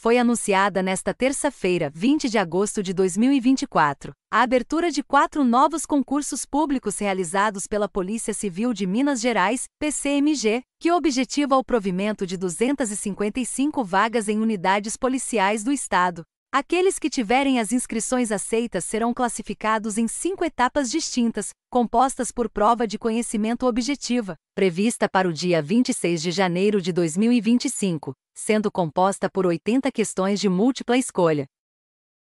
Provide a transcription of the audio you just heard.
foi anunciada nesta terça-feira, 20 de agosto de 2024, a abertura de quatro novos concursos públicos realizados pela Polícia Civil de Minas Gerais, PCMG, que objetiva o provimento de 255 vagas em unidades policiais do Estado, Aqueles que tiverem as inscrições aceitas serão classificados em cinco etapas distintas, compostas por prova de conhecimento objetiva, prevista para o dia 26 de janeiro de 2025, sendo composta por 80 questões de múltipla escolha,